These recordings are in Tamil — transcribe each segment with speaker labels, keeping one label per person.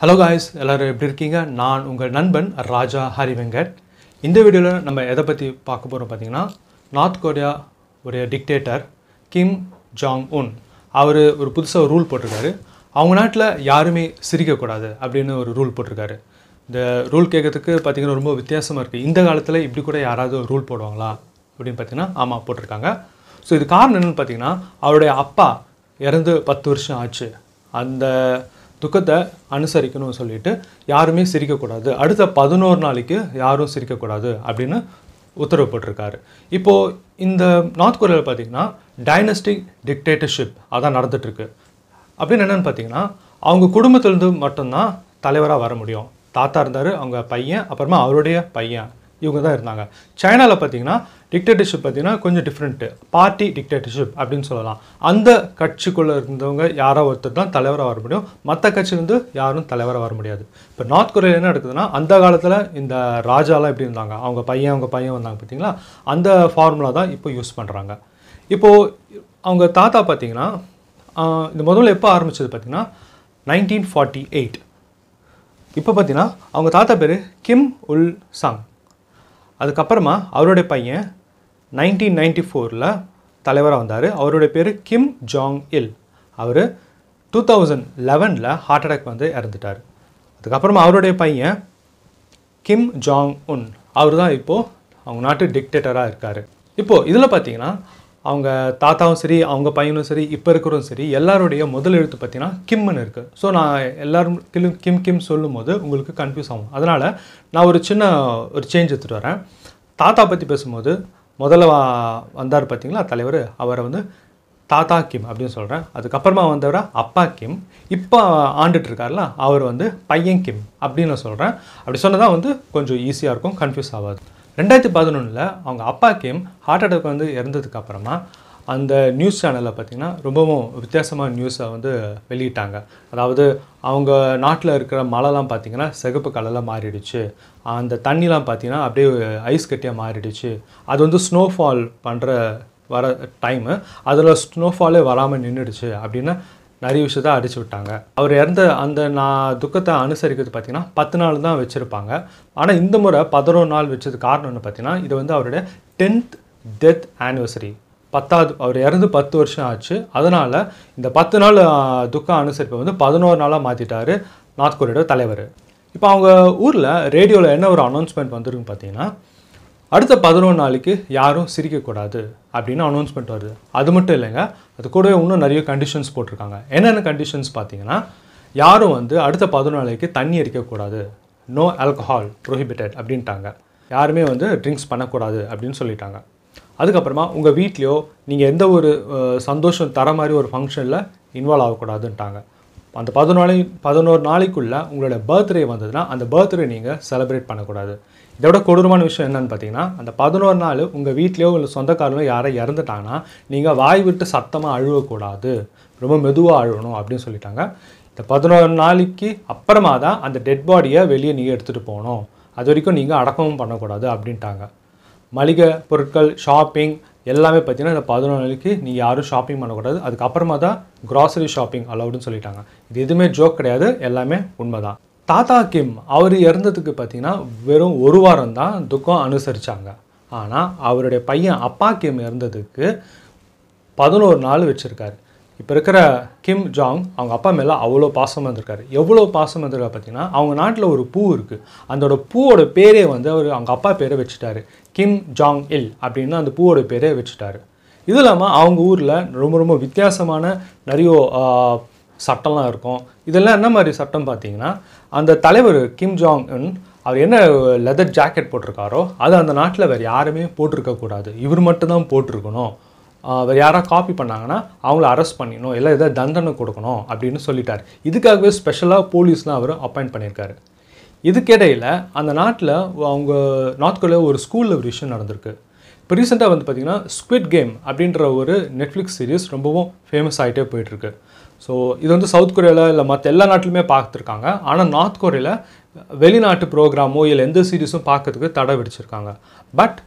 Speaker 1: ஹலோ காய்ஸ் எல்லோரும் எப்படி இருக்கீங்க நான் உங்கள் நண்பன் ராஜா ஹரி வெங்கட் இந்த வீடியோவில் நம்ம எதை பற்றி பார்க்க போகிறோம் பார்த்தீங்கன்னா நார்த் கொரியா உடைய டிக்டேட்டர் கிம் ஜாங் உன் அவர் ஒரு புதுசாக ஒரு ரூல் போட்டிருக்காரு அவங்க நாட்டில் யாருமே சிரிக்கக்கூடாது அப்படின்னு ஒரு ரூல் போட்டிருக்காரு இந்த ரூல் கேட்கறதுக்கு பார்த்திங்கன்னா ரொம்ப வித்தியாசமாக இருக்குது இந்த காலத்தில் இப்படி கூட யாராவது ரூல் போடுவாங்களா அப்படின்னு பார்த்தீங்கன்னா ஆமாம் போட்டிருக்காங்க ஸோ இது காரணம் என்னென்னு பார்த்தீங்கன்னா அவருடைய அப்பா இறந்து பத்து வருஷம் ஆச்சு அந்த துக்கத்தை அனுசரிக்கணும்னு சொல்லிட்டு யாருமே சிரிக்கக்கூடாது அடுத்த பதினோரு நாளைக்கு யாரும் சிரிக்கக்கூடாது அப்படின்னு உத்தரவு போட்டிருக்காரு இப்போது இந்த நார்த் கொரியாவில் பார்த்திங்கன்னா டைனஸ்டிக் டிக்டேட்டர்ஷிப் அதான் நடந்துகிட்ருக்கு அப்படின்னு என்னென்னு பார்த்தீங்கன்னா அவங்க குடும்பத்திலேருந்து மட்டும்தான் தலைவராக வர முடியும் தாத்தா இருந்தார் அவங்க பையன் அப்புறமா அவருடைய பையன் இவங்க தான் இருந்தாங்க சைனாவில் பார்த்தீங்கன்னா டிக்டேட்டர்ஷிப் பார்த்திங்கன்னா கொஞ்சம் டிஃப்ரெண்ட்டு பார்ட்டி டிக்டேட்டர்ஷிப் அப்படின்னு சொல்லலாம் அந்த கட்சிக்குள்ளே இருந்தவங்க யாரோ ஒருத்தர் தான் தலைவராக வர முடியும் மற்ற கட்சியிலேருந்து யாரும் தலைவராக வர முடியாது இப்போ நார்த் கொரியாவில் என்ன நடக்குதுன்னா அந்த காலத்தில் இந்த ராஜாலாம் எப்படி இருந்தாங்க அவங்க பையன் அவங்க பையன் வந்தாங்க பார்த்தீங்களா அந்த ஃபார்முலா தான் இப்போ யூஸ் பண்ணுறாங்க இப்போது அவங்க தாத்தா பார்த்திங்கன்னா இந்த முதல்ல எப்போ ஆரம்பித்தது பார்த்திங்கன்னா நைன்டீன் ஃபார்ட்டி எயிட் இப்போ பார்த்தீங்கன்னா அவங்க தாத்தா பேர் கிம் உல் சாங் அதுக்கப்புறமா அவருடைய பையன் நைன்டீன் நைன்டி ஃபோரில் தலைவராக வந்தார் அவருடைய பேர் கிம் ஜாங் இல் அவர் டூ தௌசண்ட் லெவனில் ஹார்ட் அட்டாக் வந்து இறந்துட்டார் அதுக்கப்புறமா அவருடைய பையன் கிம் ஜாங் உன் அவர் தான் இப்போது அவங்க நாட்டு டிக்டேட்டராக இருக்கார் இப்போது இதில் பார்த்தீங்கன்னா அவங்க தாத்தாவும் சரி அவங்க பையனும் சரி இப்போ இருக்கிறவரும் சரி எல்லாருடைய முதல் எழுத்து பார்த்தீங்கன்னா கிம்னு இருக்குது ஸோ நான் எல்லோரும் கிலும் கிம் கிம் சொல்லும் போது உங்களுக்கு கன்ஃபியூஸ் ஆகும் அதனால் நான் ஒரு சின்ன ஒரு சேஞ்ச் எடுத்துகிட்டு வரேன் தாத்தா பற்றி பேசும்போது முதல்ல வந்தார் பார்த்தீங்களா தலைவர் அவரை வந்து தாத்தா கிம் அப்படின்னு சொல்கிறேன் அதுக்கப்புறமா வந்தவரை அப்பா கிம் இப்போ ஆண்டுட்டு இருக்கார்ல அவர் வந்து பையன் கிம் அப்படின்னு நான் சொல்கிறேன் அப்படி சொன்னதான் வந்து கொஞ்சம் ஈஸியாக இருக்கும் கன்ஃபியூஸ் ஆகாது ரெண்டாயிரத்தி பதினொன்றில் அவங்க அப்பா கேம் ஹார்ட் அட்டாக் வந்து இறந்ததுக்கு அப்புறமா அந்த நியூஸ் சேனலில் பார்த்திங்கன்னா ரொம்பவும் வித்தியாசமான நியூஸை வந்து வெளியிட்டாங்க அதாவது அவங்க நாட்டில் இருக்கிற மழைலாம் பார்த்திங்கன்னா சிகப்பு கலரில் மாறிடுச்சு அந்த தண்ணிலாம் பார்த்திங்கன்னா அப்படியே ஐஸ் கட்டியாக மாறிடுச்சு அது வந்து ஸ்னோஃபால் பண்ணுற வர டைமு அதில் ஸ்னோஃபாலே வராமல் நின்றுடுச்சு அப்படின்னா நிறைய விஷயத்தை அடிச்சு விட்டாங்க அவர் இறந்த அந்த நான் துக்கத்தை அனுசரிக்கிறது பார்த்திங்கன்னா பத்து நாள் தான் வச்சுருப்பாங்க ஆனால் இந்த முறை பதினோரு நாள் வச்சது காரணம்னு பார்த்தீங்கன்னா இது வந்து அவருடைய டென்த் டெத் ஆனிவர்சரி பத்தாவது அவர் இறந்து பத்து வருஷம் ஆச்சு அதனால் இந்த பத்து நாள் துக்கம் அனுசரிப்பை வந்து பதினோரு நாளாக மாற்றிட்டார் நார்த் கொரியோட தலைவர் இப்போ அவங்க ஊரில் ரேடியோவில் என்ன ஒரு அனௌன்ஸ்மெண்ட் வந்திருக்குன்னு பார்த்தீங்கன்னா அடுத்த பதினொன்று நாளைக்கு யாரும் சிரிக்கக்கூடாது அப்படின்னு அனௌன்ஸ்மெண்ட் வருது அது மட்டும் இல்லைங்க அது கூடவே இன்னும் நிறைய கண்டிஷன்ஸ் போட்டிருக்காங்க என்னென்ன கண்டிஷன்ஸ் பார்த்தீங்கன்னா யாரும் வந்து அடுத்த பதினாலைக்கு தண்ணி அடிக்கக்கூடாது நோ ஆல்கஹால் ப்ரொஹிபிட்டட் அப்படின்ட்டாங்க யாருமே வந்து ட்ரிங்க்ஸ் பண்ணக்கூடாது அப்படின்னு சொல்லிட்டாங்க அதுக்கப்புறமா உங்கள் வீட்லேயோ நீங்கள் எந்த ஒரு சந்தோஷம் தர மாதிரி ஒரு ஃபங்க்ஷனில் இன்வால்வ் ஆகக்கூடாதுன்ட்டாங்க அந்த பதினாலு பதினோரு நாளைக்குள்ளே உங்களோட பர்த்டே வந்ததுன்னா அந்த பர்த்டே நீங்கள் செலிப்ரேட் பண்ணக்கூடாது இதோட கொடூரமான விஷயம் என்னென்னு பார்த்தீங்கன்னா அந்த பதினோரு நாள் உங்கள் வீட்லேயோ உங்கள் சொந்தக்காரங்களோ யாரோ இறந்துட்டாங்கன்னா நீங்கள் வாய் விட்டு சத்தமாக அழுவக்கூடாது ரொம்ப மெதுவாக அழுகணும் அப்படின்னு சொல்லிட்டாங்க இந்த பதினோரு நாளைக்கு அப்புறமா தான் அந்த டெட் பாடியை வெளியே நீங்கள் எடுத்துகிட்டு போகணும் அது வரைக்கும் நீங்கள் அடக்கமும் பண்ணக்கூடாது அப்படின்ட்டாங்க மளிகை பொருட்கள் ஷாப்பிங் எல்லாமே பார்த்தீங்கன்னா இந்த பதினொன்று நாளைக்கு நீங்கள் யாரும் ஷாப்பிங் பண்ணக்கூடாது அதுக்கப்புறமா தான் க்ராசரி ஷாப்பிங் அலவுடுன்னு சொல்லிட்டாங்க இது எதுவுமே ஜோக் கிடையாது எல்லாமே உண்மை தான் தாத்தா கிம் அவர் இறந்ததுக்கு பார்த்தீங்கன்னா வெறும் ஒரு வாரம் தான் துக்கம் அனுசரித்தாங்க ஆனால் அவருடைய பையன் அப்பா கிம் இறந்ததுக்கு பதினோரு நாள் வச்சுருக்காரு இப்போ இருக்கிற கிம் ஜாங் அவங்க அப்பா மேலே அவ்வளோ பாசமாக இருந்திருக்காரு எவ்வளோ பாசம் இருந்திருக்கா பார்த்தீங்கன்னா அவங்க நாட்டில் ஒரு பூ இருக்குது அந்தோட பூவோட பேரே வந்து அவர் அவங்க அப்பா பேரை வச்சுட்டாரு கிம் ஜாங் இல் அப்படின்னு அந்த பூவோட பேரே வச்சுட்டாரு இது இல்லாமல் அவங்க ஊரில் ரொம்ப ரொம்ப வித்தியாசமான நிறைய சட்டம்லாம் இருக்கும் இதெல்லாம் என்ன மாதிரி சட்டம் பார்த்தீங்கன்னா அந்த தலைவர் கிம் ஜாங் உன் அவர் என்ன லெதர் ஜாக்கெட் போட்டிருக்காரோ அது அந்த நாட்டில் வேறு யாருமே போட்டிருக்கக்கூடாது இவர் மட்டும்தான் போட்டிருக்கணும் வேறு யாராவது காப்பி பண்ணாங்கன்னா அவங்கள அரெஸ்ட் பண்ணிடணும் இல்லை எதாவது தண்டனை கொடுக்கணும் அப்படின்னு சொல்லிட்டார் இதுக்காகவே ஸ்பெஷலாக போலீஸ்லாம் அவர் அப்பாயிண்ட் பண்ணியிருக்காரு இதுக்கிடையில் அந்த நாட்டில் அவங்க நார்த் கொரியா ஒரு ஸ்கூலில் ஒரு விஷயம் நடந்திருக்கு இப்போ ரீசெண்டாக வந்து பார்த்திங்கன்னா ஸ்குவிட் கேம் அப்படின்ற ஒரு நெட்ஃப்ளிக்ஸ் சீரீஸ் ரொம்பவும் ஃபேமஸ் ஆகிட்டே போயிட்டுருக்கு ஸோ இது வந்து சவுத் கொரியாவில் இல்லை மற்ற எல்லா நாட்டிலுமே பார்த்துருக்காங்க ஆனால் நார்த் கொரியாவில் வெளிநாட்டு ப்ரோக்ராமோ இல்லை எந்த சீரீஸும் பார்க்கறதுக்கு தடை விடிச்சிருக்காங்க பட்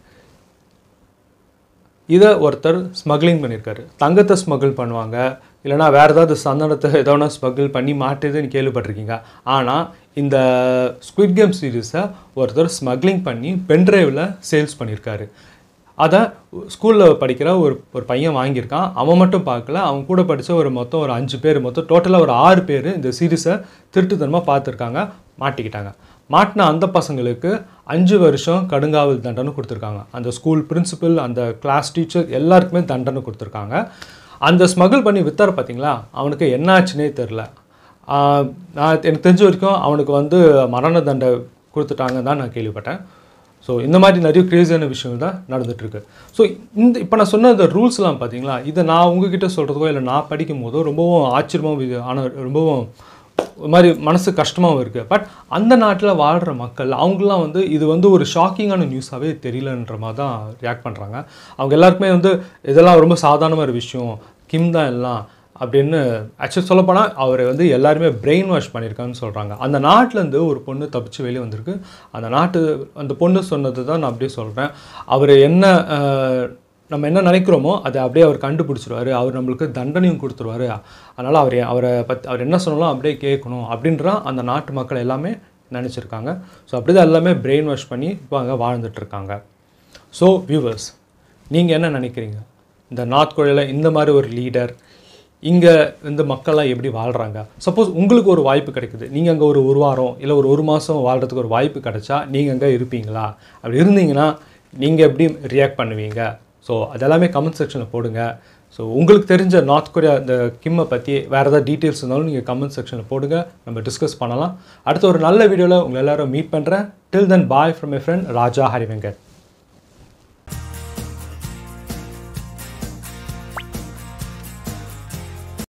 Speaker 1: இதை ஒருத்தர் ஸ்மக்லிங் பண்ணியிருக்காரு தங்கத்தை ஸ்மகிள் பண்ணுவாங்க இல்லைனா வேறு ஏதாவது சந்தனத்தை ஏதோனா ஸ்மகிள் பண்ணி மாட்டுதுன்னு கேள்விப்பட்டிருக்கீங்க ஆனால் இந்த ஸ்குவிட் கேம் சீரீஸை ஒருத்தர் ஸ்மக்லிங் பண்ணி பென்ட்ரைவில் சேல்ஸ் பண்ணியிருக்காரு அதை ஸ்கூலில் படிக்கிற ஒரு ஒரு பையன் வாங்கியிருக்கான் அவன் மட்டும் பார்க்கல அவன் கூட படித்த ஒரு மொத்தம் ஒரு அஞ்சு பேர் மொத்தம் டோட்டலாக ஒரு ஆறு பேர் இந்த சீரீஸை திருட்டுத்தனமாக பார்த்துருக்காங்க மாட்டிக்கிட்டாங்க மாட்டின அந்த பசங்களுக்கு அஞ்சு வருஷம் கடுங்காவல் தண்டனை கொடுத்துருக்காங்க அந்த ஸ்கூல் பிரின்சிபல் அந்த கிளாஸ் டீச்சர் எல்லாருக்குமே தண்டனை கொடுத்துருக்காங்க அந்த ஸ்மகிள் பண்ணி வித்தார் பார்த்தீங்களா அவனுக்கு என்னாச்சுன்னே தெரில நான் எனக்கு தெரிஞ்ச வரைக்கும் அவனுக்கு வந்து மரண தண்டை கொடுத்துட்டாங்கன்னு தான் நான் கேள்விப்பட்டேன் ஸோ இந்த மாதிரி நிறைய க்ரேஸியான விஷயம் தான் நடந்துகிட்ருக்கு ஸோ இந்த இப்போ நான் சொன்ன இந்த ரூல்ஸ்லாம் பார்த்தீங்களா இதை நான் உங்ககிட்ட சொல்கிறதுக்கோ இல்லை நான் படிக்கும் போதோ ரொம்பவும் ஆச்சரியமாக ஆன ரொம்பவும் ஒரு மாதிரி மனசு கஷ்டமாகவும் இருக்குது பட் அந்த நாட்டில் வாழ்கிற மக்கள் அவங்களாம் வந்து இது வந்து ஒரு ஷாக்கிங்கான நியூஸாகவே தெரியலன்ற மாதிரி தான் ரியாக்ட் பண்ணுறாங்க அவங்க எல்லாருக்குமே வந்து இதெல்லாம் ரொம்ப ஒரு விஷயம் கிம் தான் எல்லாம் அப்படின்னு ஆக்சுவலி சொல்லப்போனால் அவரை வந்து எல்லாருமே பிரெயின் வாஷ் பண்ணியிருக்காங்கன்னு சொல்கிறாங்க அந்த நாட்டிலேருந்து ஒரு பொண்ணு தப்பிச்சு வெளியே வந்திருக்கு அந்த நாட்டு அந்த பொண்ணு சொன்னது தான் நான் அப்படியே சொல்கிறேன் அவர் என்ன நம்ம என்ன நினைக்கிறோமோ அதை அப்படியே அவர் கண்டுபிடிச்சிருவார் அவர் நம்மளுக்கு தண்டனையும் கொடுத்துருவார் அதனால் அவர் அவரை பத் அவர் என்ன சொன்னாலும் அப்படியே கேட்கணும் அப்படின்றா அந்த நாட்டு மக்கள் எல்லாமே நினச்சிருக்காங்க ஸோ அப்படி தான் எல்லாமே பிரெயின் வாஷ் பண்ணி இப்போ அங்கே வாழ்ந்துட்டுருக்காங்க ஸோ வியூவர்ஸ் நீங்கள் என்ன நினைக்கிறீங்க இந்த நார்த் கொரியாவில் இந்த மாதிரி ஒரு லீடர் இங்கே இந்த மக்கள்லாம் எப்படி வாழ்கிறாங்க சப்போஸ் உங்களுக்கு ஒரு வாய்ப்பு கிடைக்குது நீங்கள் அங்கே ஒரு ஒரு வாரம் இல்லை ஒரு ஒரு மாதம் வாழ்கிறதுக்கு ஒரு வாய்ப்பு கிடைச்சா நீங்கள் அங்கே இருப்பீங்களா அப்படி இருந்தீங்கன்னா நீங்கள் எப்படி ரியாக்ட் பண்ணுவீங்க ஸோ அதெல்லாமே கமெண்ட் செக்ஷனில் போடுங்க ஸோ உங்களுக்கு தெரிஞ்ச நார்த் கொரியா இந்த கிம்மை பற்றி வேறு ஏதாவது டீட்டெயில்ஸ் இருந்தாலும் நீங்கள் கமெண்ட் செக்ஷனில் போடுங்க நம்ம டிஸ்கஸ் பண்ணலாம் அடுத்த ஒரு நல்ல வீடியோவில் உங்களை எல்லோரும் மீட் பண்ணுறேன் டில் தென் bye from a friend Raja ஹரிவெங்கட்